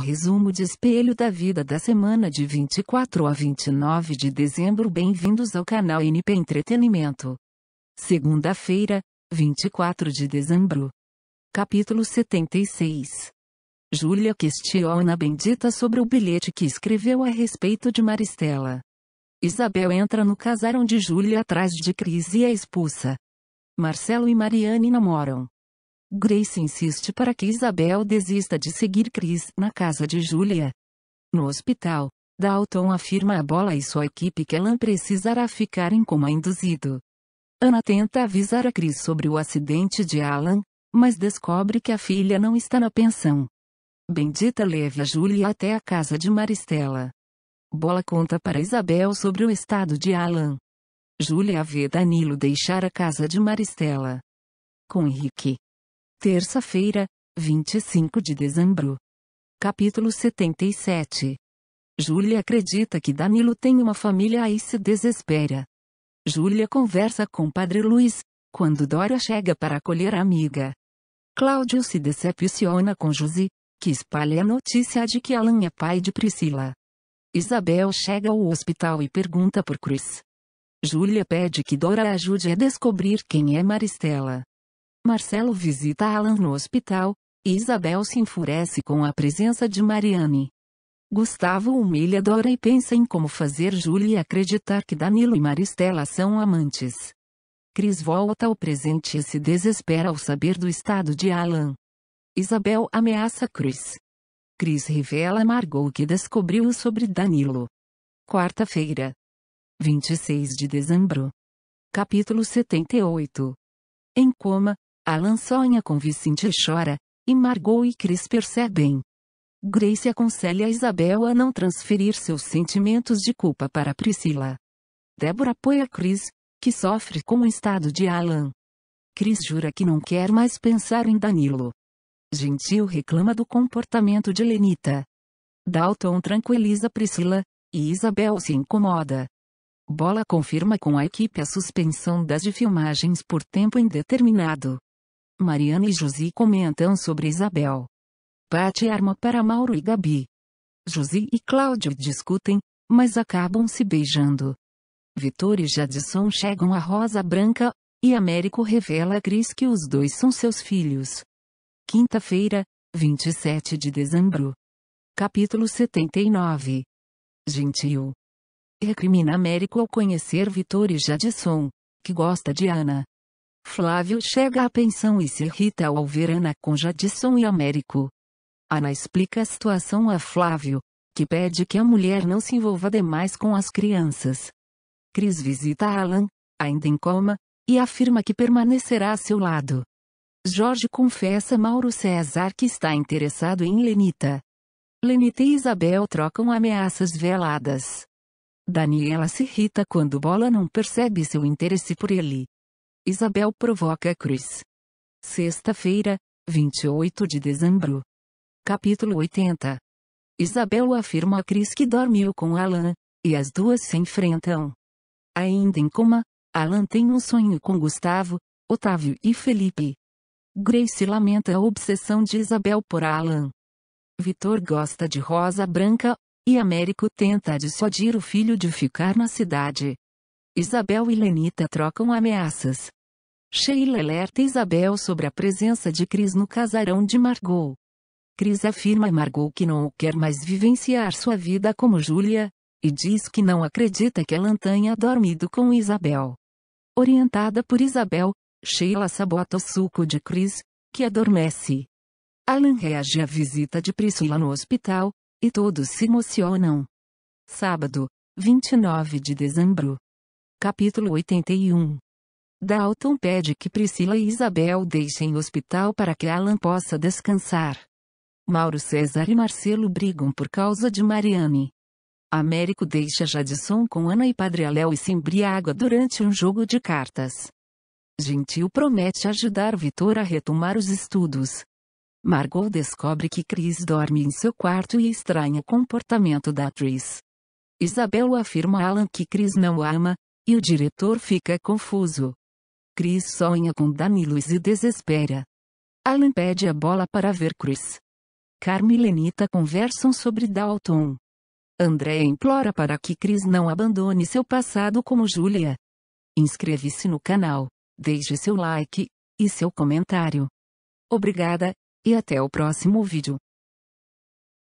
Resumo de Espelho da Vida da semana de 24 a 29 de dezembro. Bem-vindos ao canal NP Entretenimento. Segunda-feira, 24 de dezembro. Capítulo 76. Júlia questiona Bendita sobre o bilhete que escreveu a respeito de Maristela. Isabel entra no casarão de Júlia atrás de Cris e é expulsa. Marcelo e Mariane namoram. Grace insiste para que Isabel desista de seguir Chris na casa de Julia. No hospital, Dalton afirma a bola e sua equipe que Alan precisará ficar em coma induzido. Ana tenta avisar a Chris sobre o acidente de Alan, mas descobre que a filha não está na pensão. Bendita leva Julia até a casa de Maristela. Bola conta para Isabel sobre o estado de Alan. Julia vê Danilo deixar a casa de Maristela. Com Henrique, Terça-feira, 25 de dezembro. Capítulo 77. Júlia acredita que Danilo tem uma família e se desespera. Júlia conversa com Padre Luiz, quando Dora chega para acolher a amiga. Cláudio se decepciona com Josi, que espalha a notícia de que Alan é pai de Priscila. Isabel chega ao hospital e pergunta por Cruz. Júlia pede que Dora ajude a descobrir quem é Maristela. Marcelo visita Alan no hospital, e Isabel se enfurece com a presença de Mariane. Gustavo humilha Dora e pensa em como fazer Julie acreditar que Danilo e Maristela são amantes. Cris volta ao presente e se desespera ao saber do estado de Alan. Isabel ameaça Cris. Cris revela a Margot que descobriu sobre Danilo. Quarta-feira. 26 de dezembro. Capítulo 78. Em coma, Alan sonha com Vicente e chora, e Margot e Chris percebem. Grace aconselha Isabel a não transferir seus sentimentos de culpa para Priscila. Débora apoia Chris, que sofre com o estado de Alan. Chris jura que não quer mais pensar em Danilo. Gentil reclama do comportamento de Lenita. Dalton tranquiliza Priscila, e Isabel se incomoda. Bola confirma com a equipe a suspensão das filmagens por tempo indeterminado. Mariana e Josi comentam sobre Isabel. Pate arma para Mauro e Gabi. Josi e Cláudio discutem, mas acabam se beijando. Vitor e Jadson chegam a Rosa Branca, e Américo revela a Cris que os dois são seus filhos. Quinta-feira, 27 de dezembro. Capítulo 79. Gentil. Recrimina é Américo ao conhecer Vitor e Jadson, que gosta de Ana. Flávio chega à pensão e se irrita ao ver Ana com Jadson e Américo. Ana explica a situação a Flávio, que pede que a mulher não se envolva demais com as crianças. Cris visita Alan, ainda em coma, e afirma que permanecerá a seu lado. Jorge confessa a Mauro César que está interessado em Lenita. Lenita e Isabel trocam ameaças veladas. Daniela se irrita quando Bola não percebe seu interesse por ele. Isabel provoca Cruz. Sexta-feira, 28 de dezembro. Capítulo 80. Isabel afirma a Cris que dormiu com Alan, e as duas se enfrentam. Ainda em coma, Alan tem um sonho com Gustavo, Otávio e Felipe. Grace lamenta a obsessão de Isabel por Alan. Vitor gosta de Rosa Branca, e Américo tenta dissuadir o filho de ficar na cidade. Isabel e Lenita trocam ameaças. Sheila alerta Isabel sobre a presença de Cris no casarão de Margot. Cris afirma a Margot que não quer mais vivenciar sua vida como Júlia, e diz que não acredita que ela tenha dormido com Isabel. Orientada por Isabel, Sheila sabota o suco de Cris, que adormece. Alan reage à visita de Priscila no hospital, e todos se emocionam. Sábado, 29 de dezembro. Capítulo 81 Dalton pede que Priscila e Isabel deixem o hospital para que Alan possa descansar. Mauro César e Marcelo brigam por causa de Mariane. Américo deixa Jadson com Ana e Padre Aléo e se embriaga durante um jogo de cartas. Gentil promete ajudar Vitor a retomar os estudos. Margot descobre que Cris dorme em seu quarto e estranha o comportamento da atriz. Isabel afirma a Alan que Cris não ama, e o diretor fica confuso. Chris sonha com Danilo e se desespera. Alan pede a bola para ver Chris. Carmen e Lenita conversam sobre Dalton. André implora para que Chris não abandone seu passado como Julia. Inscreva-se no canal, deixe seu like e seu comentário. Obrigada, e até o próximo vídeo.